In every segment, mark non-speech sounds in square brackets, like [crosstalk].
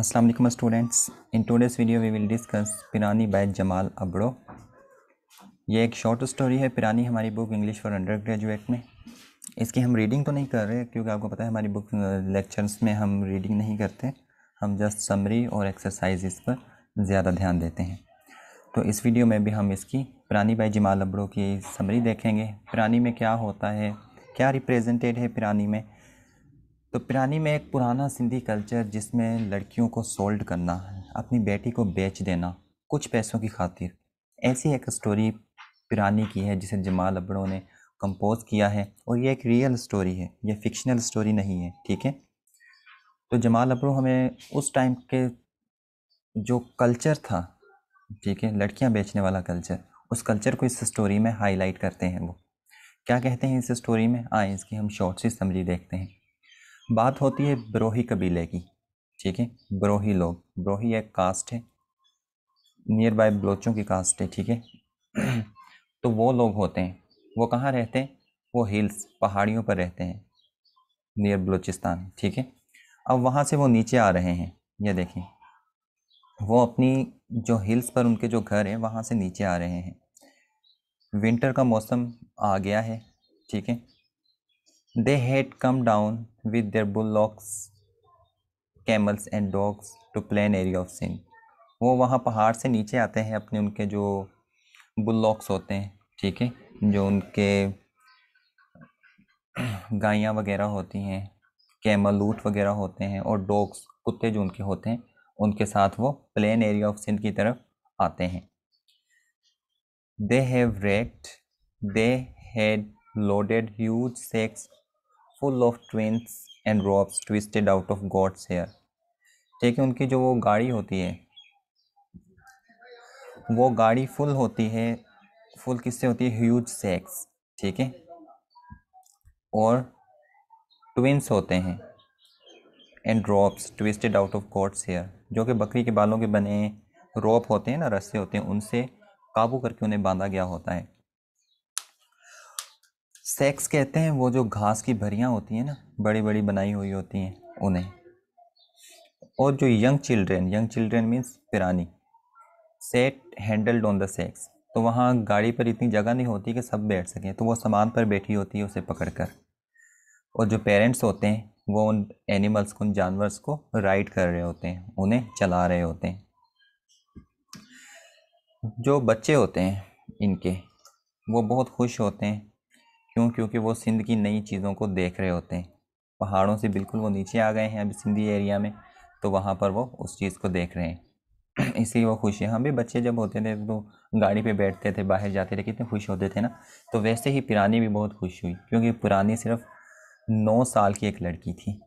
अस्सलाम वालेकुम students in today's video we will discuss Pirani by Jamal Abro ये एक शॉर्ट स्टोरी है पिरानी हमारी book English for undergraduate में इसकी हम रीडिंग तो नहीं कर रहे क्योंकि आपको पता है हमारी बुक लेक्चर्स में हम रीडिंग नहीं करते हम जस्ट समरी और एक्सरसाइज पर ज़्यादा ध्यान देते हैं तो इस वीडियो में भी हम इसकी पिरानी बाई जमाल अबड़ो की समरी देखेंगे पिरानी में क्या होता है क्या रिप्रेजेंटेड है पिरानी में तो पिरानी में एक पुराना सिंधी कल्चर जिसमें लड़कियों को सोल्ड करना अपनी बेटी को बेच देना कुछ पैसों की खातिर ऐसी एक स्टोरी पिरानी की है जिसे जमाल अबड़ों ने कंपोज किया है और ये एक रियल स्टोरी है ये फिक्शनल स्टोरी नहीं है ठीक है तो जमाल अबड़ो हमें उस टाइम के जो कल्चर था ठीक है लड़कियां बेचने वाला कल्चर उस कल्चर को इस स्टोरी में हाईलाइट करते हैं वो क्या कहते हैं इस स्टोरी में आए इसकी हम शॉर्ट सी समरी देखते हैं बात होती है ब्रोही कबीले की ठीक है ब्रोही लोग ब्रोही एक कास्ट है नियर बाय ब्लोचों की कास्ट है ठीक है [clears throat] तो वो लोग होते हैं वो कहाँ रहते हैं वो हिल्स पहाड़ियों पर रहते हैं नियर बलूचिस्तान ठीक है अब वहाँ से वो नीचे आ रहे हैं ये देखें वो अपनी जो हिल्स पर उनके जो घर हैं वहाँ से नीचे आ रहे हैं विंटर का मौसम आ गया है ठीक है They had come down with their bullocks, camels and dogs to plain area of sin. वो वहाँ पहाड़ से नीचे आते हैं अपने उनके जो बुलॉक्स होते हैं ठीक है जो उनके गायें वगैरह होती हैं कैमल ऊट वगैरह होते हैं और डॉग्स कुत्ते जो उनके होते हैं उनके साथ वो प्लेन एरिया ऑफ सिंध की तरफ आते हैं they have wrecked they had looted huge sacks full of of and and twisted out of goat's hair ठीक है उनकी जो वो गाड़ी होती है वो गाड़ी फुल होती है फुल किससे होती है ह्यूज सेक्स ठीक है और ट्विंस होते हैं and ropes twisted out of goat's hair जो कि बकरी के बालों के बने रॉप होते हैं ना रस्से होते हैं उनसे काबू करके उन्हें बांधा गया होता है सेक्स कहते हैं वो जो घास की भरियाँ होती हैं ना बड़ी बड़ी बनाई हुई होती हैं उन्हें और जो young children young children means Pirani sat huddled on the sacks तो वहाँ गाड़ी पर इतनी जगह नहीं होती कि सब बैठ सकें तो वो सामान पर बैठी होती है उसे पकड़कर और जो पेरेंट्स होते हैं वो उन एनिमल्स को उन जानवर्स को राइड कर रहे होते हैं उन्हें चला रहे होते हैं जो बच्चे होते हैं इनके वो बहुत खुश होते हैं क्यों क्योंकि वो सिंध की नई चीज़ों को देख रहे होते हैं पहाड़ों से बिल्कुल वो नीचे आ गए हैं अभी सिंधी एरिया में तो वहाँ पर वो उस चीज़ को देख रहे हैं [clears throat] इसलिए वो खुश हैं हम हाँ, भी बच्चे जब होते थे तो गाड़ी पे बैठते थे बाहर जाते थे कितने खुश होते थे ना तो वैसे ही पुरानी भी बहुत खुश हुई क्योंकि पुरानी सिर्फ नौ साल की एक लड़की थी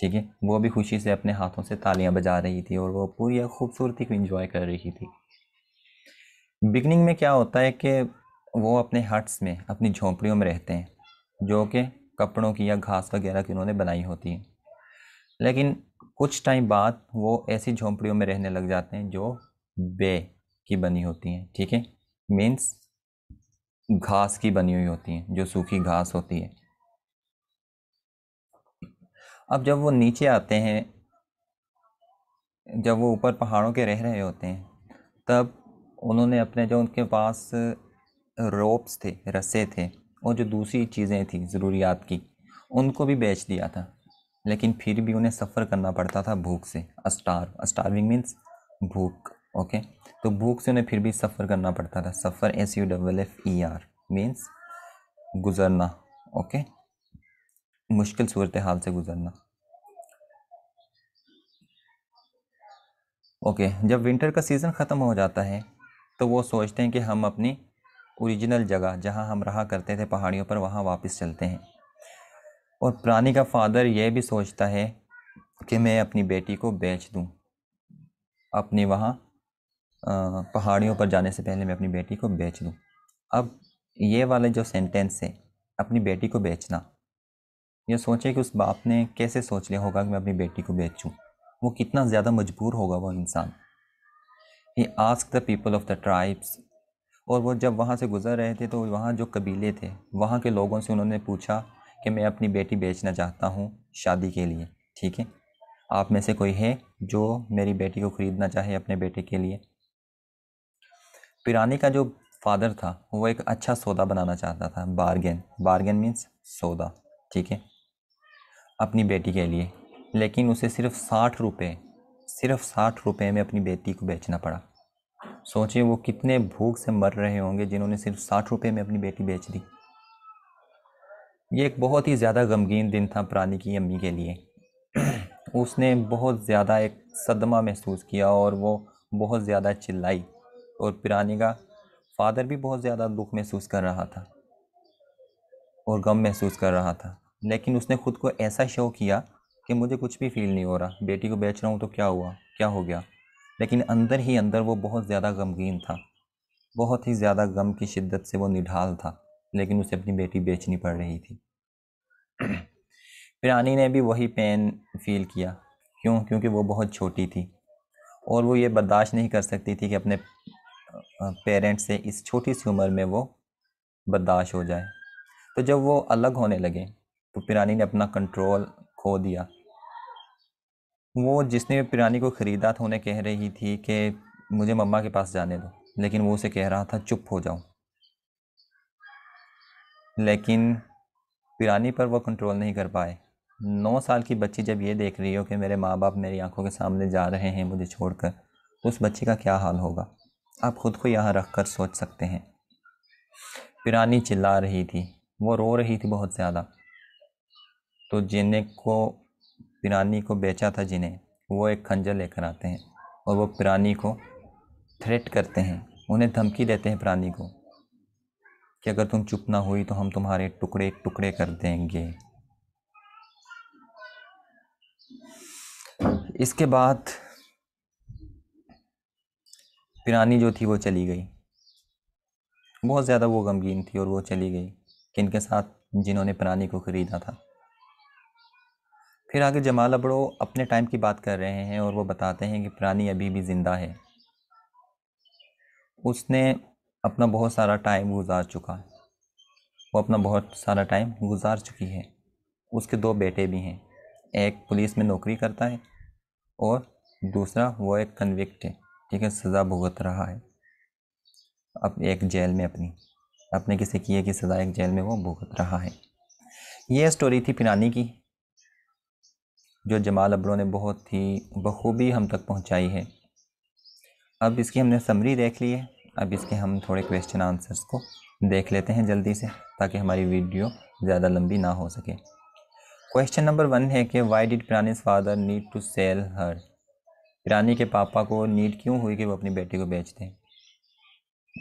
ठीक है वो भी खुशी से अपने हाथों से तालियां बजा रही थी और वो पूरी खूबसूरती को इंजॉय कर रही थी बिगनिंग में क्या होता है कि वो अपने हट्स में अपनी झोंपड़ियों में रहते हैं जो कि कपड़ों की या घास वगैरह की उन्होंने बनाई होती है लेकिन कुछ टाइम बाद वो ऐसी झोंपड़ियों में रहने लग जाते हैं जो बे की बनी होती हैं ठीक है मीन्स घास की बनी हुई होती हैं जो सूखी घास होती है अब जब वो नीचे आते हैं जब वो ऊपर पहाड़ों के रह रहे होते हैं तब उन्होंने अपने जो उनके पास रोप्स थे रस्से थे और जो दूसरी चीज़ें थी ज़रूरियात की उनको भी बेच दिया था लेकिन फिर भी उन्हें सफ़र करना पड़ता था भूख से अस्टार अस्टारविंग मीन्स भूख ओके तो भूख से उन्हें फिर भी सफ़र करना पड़ता था suffer S U double F E R means गुज़रना ओके मुश्किल सूरत हाल से गुज़रना ओके जब विंटर का सीज़न ख़त्म हो जाता है तो वो सोचते हैं कि हम अपनी ओरिजिनल जगह जहाँ हम रहा करते थे पहाड़ियों पर वहाँ वापस चलते हैं और प्राणी का फादर यह भी सोचता है कि मैं अपनी बेटी को बेच दूँ अपने वहाँ पहाड़ियों पर जाने से पहले मैं अपनी बेटी को बेच दूँ अब ये वाले जो सेंटेंस है अपनी बेटी को बेचना ये सोचे कि उस बाप ने कैसे सोच लिया होगा कि मैं अपनी बेटी को बेचूँ वो कितना ज़्यादा मजबूर होगा वो इंसान ही ask the people of the tribes और वो जब वहाँ से गुज़र रहे थे तो वहाँ जो कबीले थे वहाँ के लोगों से उन्होंने पूछा कि मैं अपनी बेटी बेचना चाहता हूँ शादी के लिए ठीक है आप में से कोई है जो मेरी बेटी को ख़रीदना चाहे अपने बेटे के लिए पिरानी का जो फादर था वो एक अच्छा सौदा बनाना चाहता था बार्गेन बारगेन मीन्स सौदा ठीक है अपनी बेटी के लिए लेकिन उसे सिर्फ साठ रुपये सिर्फ साठ रुपये में अपनी बेटी को बेचना पड़ा सोचिए वो कितने भूख से मर रहे होंगे जिन्होंने सिर्फ साठ रुपये में अपनी बेटी बेच दी ये एक बहुत ही ज़्यादा गमगीन दिन था प्राणी की अम्मी के लिए [clears throat] उसने बहुत ज़्यादा एक सदमा महसूस किया और वो बहुत ज़्यादा चिल्लाई और पिरानी का फादर भी बहुत ज़्यादा दुख महसूस कर रहा था और गम महसूस कर रहा था लेकिन उसने ख़ुद को ऐसा शो किया कि मुझे कुछ भी फील नहीं हो रहा बेटी को बेच रहा हूँ तो क्या हुआ क्या हो गया लेकिन अंदर ही अंदर वो बहुत ज़्यादा गमगीन था बहुत ही ज़्यादा गम की शिद्दत से वो निढाल था लेकिन उसे अपनी बेटी बेचनी पड़ रही थी पिरानी ने भी वही पेन फील किया क्यों क्योंकि वो बहुत छोटी थी और वो ये बर्दाश्त नहीं कर सकती थी कि अपने पेरेंट्स से इस छोटी सी उम्र में वो बर्दाश्त हो जाए तो जब वो अलग होने लगे तो पिरानी ने अपना कंट्रोल खो दिया वो जिसने पिरानी को ख़रीदा था उन्हें कह रही थी कि मुझे मम्मा के पास जाने दो लेकिन वो उसे कह रहा था चुप हो जाऊं लेकिन पिरानी पर वो कंट्रोल नहीं कर पाए नौ साल की बच्ची जब ये देख रही हो कि मेरे माँ बाप मेरी आंखों के सामने जा रहे हैं मुझे छोड़कर उस बच्ची का क्या हाल होगा आप ख़ुद को यहाँ रख कर सोच सकते हैं पिरानी चिल्ला रही थी वो रो रही थी बहुत ज़्यादा तो जेने को पिरानी को बेचा था जिन्हें वो एक खंजर लेकर आते हैं और वो पिरानी को थ्रेट करते हैं उन्हें धमकी देते हैं पिरानी को कि अगर तुम चुप ना हुई तो हम तुम्हारे टुकड़े टुकड़े कर देंगे इसके बाद पिरानी जो थी वो चली गई बहुत ज़्यादा वो गमगीन थी और वो चली गई कि इनके साथ जिन्होंने पिरानी को ख़रीदा था फिर आगे जमाल अबड़ो अपने टाइम की बात कर रहे हैं और वो बताते हैं कि प्राणी अभी भी ज़िंदा है उसने अपना बहुत सारा टाइम गुजार चुका है वो अपना बहुत सारा टाइम गुजार चुकी है उसके दो बेटे भी हैं एक पुलिस में नौकरी करता है और दूसरा वो एक कन्विक्ट है ठीक है सज़ा भुगत रहा है अब एक जेल में अपनी अपने किसी किए की सज़ा एक जेल में वो भुगत रहा है ये स्टोरी थी पिरानी की जो जमाल अबरों ने बहुत ही बखूबी हम तक पहुंचाई है अब इसकी हमने समरी देख ली है अब इसके हम थोड़े क्वेश्चन आंसर्स को देख लेते हैं जल्दी से ताकि हमारी वीडियो ज़्यादा लंबी ना हो सके क्वेश्चन नंबर वन है कि why did Pirani father need to sell her Pirani के पापा को नीड क्यों हुई कि वो अपनी बेटी को बेच दें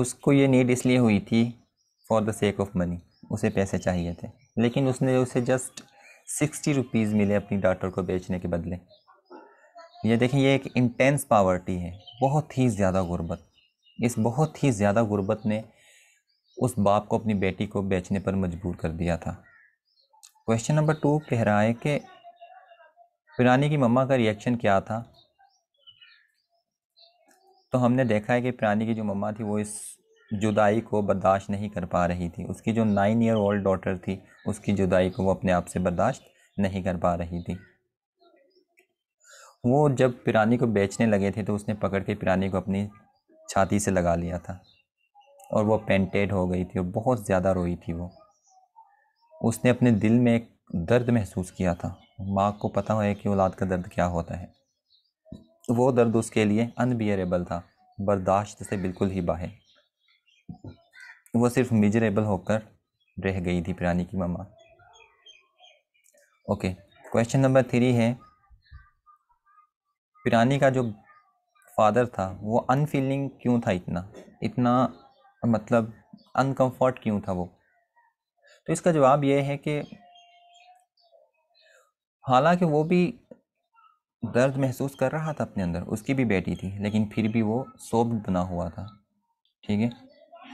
उसको ये नीड इसलिए हुई थी for the sake of money उसे पैसे चाहिए थे लेकिन उसने उसे जस्ट सिक्सटी रुपीज़ मिले अपनी डॉटर को बेचने के बदले ये देखें ये एक इंटेंस पावर्टी है बहुत ही ज़्यादा गुर्बत इस बहुत ही ज़्यादा गुर्बत ने उस बाप को अपनी बेटी को बेचने पर मजबूर कर दिया था क्वेश्चन नंबर टू कह रहा है कि पुरानी की मम्मा का रिएक्शन क्या था तो हमने देखा है कि पुरानी की जो मम्मा थी वो इस जुदाई को बर्दाश्त नहीं कर पा रही थी उसकी जो नाइन ईयर ओल्ड डॉटर थी उसकी जुदाई को वो अपने आप से बर्दाश्त नहीं कर पा रही थी वो जब पिरानी को बेचने लगे थे तो उसने पकड़ के पिरानी को अपनी छाती से लगा लिया था और वो पेंटेड हो गई थी और बहुत ज़्यादा रोई थी वो उसने अपने दिल में एक दर्द महसूस किया था माँ को पता है कि औलाद का दर्द क्या होता है वो दर्द उसके लिए अनबियरेबल था बर्दाश्त से बिल्कुल ही बाहर वो सिर्फ मिजरेबल होकर रह गई थी प्रानी की ममा ओके क्वेश्चन नंबर थ्री है प्राणी का जो फादर था वो अनफीलिंग क्यों था इतना इतना मतलब अनकंफर्ट क्यों था वो तो इसका जवाब ये है कि हालांकि वो भी दर्द महसूस कर रहा था अपने अंदर उसकी भी बेटी थी लेकिन फिर भी वो सोब बना हुआ था ठीक है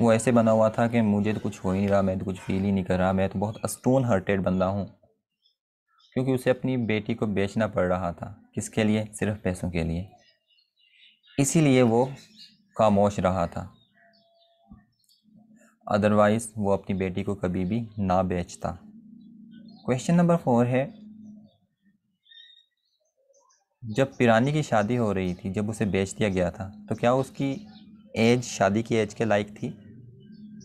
वो ऐसे बना हुआ था कि मुझे तो कुछ हो ही नहीं रहा मैं तो कुछ फील ही नहीं कर रहा मैं तो बहुत स्टोन हर्टेड बंदा हूँ क्योंकि उसे अपनी बेटी को बेचना पड़ रहा था किसके लिए सिर्फ पैसों के लिए इसीलिए वो खामोश रहा था अदरवाइज़ वो अपनी बेटी को कभी भी ना बेचता क्वेश्चन नंबर फोर है जब पिरानी की शादी हो रही थी जब उसे बेच दिया गया था तो क्या उसकी एज शादी की एज के लायक थी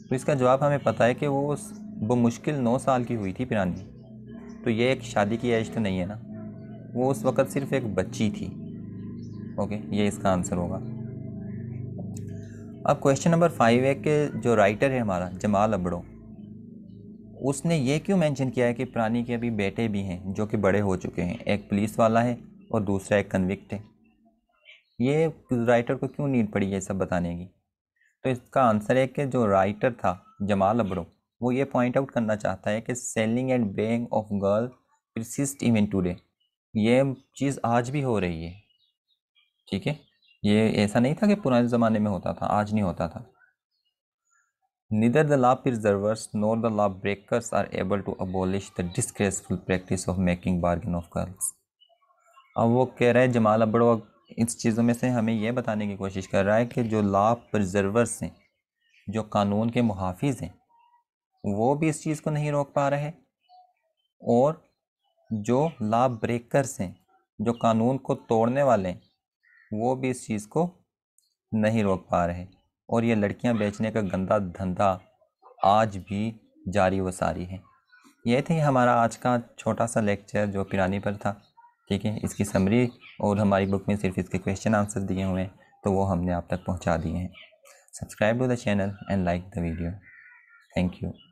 तो इसका जवाब हमें पता है कि वो मुश्किल नौ साल की हुई थी पिरानी तो ये एक शादी की एज तो नहीं है ना वो उस वक़्त सिर्फ़ एक बच्ची थी ओके ये इसका आंसर होगा अब क्वेश्चन नंबर फाइव है कि जो राइटर है हमारा जमाल अबड़ो उसने ये क्यों मेंशन किया है कि प्राणी के अभी बेटे भी हैं जो कि बड़े हो चुके हैं एक पुलिस वाला है और दूसरा एक कन्विक्ट है ये राइटर को क्यों नीड पड़ी है सब बताने की तो इसका आंसर है कि जो राइटर था जमाल अबड़ो वो ये पॉइंट आउट करना चाहता है कि selling and buying of girl persist even today ये चीज़ आज भी हो रही है ठीक है ये ऐसा नहीं था कि पुराने ज़माने में होता था आज नहीं होता था neither the law preservers nor the law breakers are able to abolish the disgraceful practice of making bargain of girls अब वो कह रहे हैं जमाल अबड़ो इस चीज़ों में से हमें यह बताने की कोशिश कर रहा है कि जो ला प्रिजर्वर्स हैं जो कानून के मुहाफ़ हैं वो भी इस चीज़ को नहीं रोक पा रहे और जो ला ब्रेकर्स हैं जो कानून को तोड़ने वाले हैं वो भी इस चीज़ को नहीं रोक पा रहे और ये लड़कियां बेचने का गंदा धंधा आज भी जारी व सारी है ये थी हमारा आज का छोटा सा लेक्चर जो पिरानी पर था ठीक है इसकी समरी और हमारी बुक में सिर्फ इसके क्वेश्चन आंसर दिए हुए हैं तो वो हमने आप तक पहुँचा दिए हैं subscribe to the channel and like the video thank you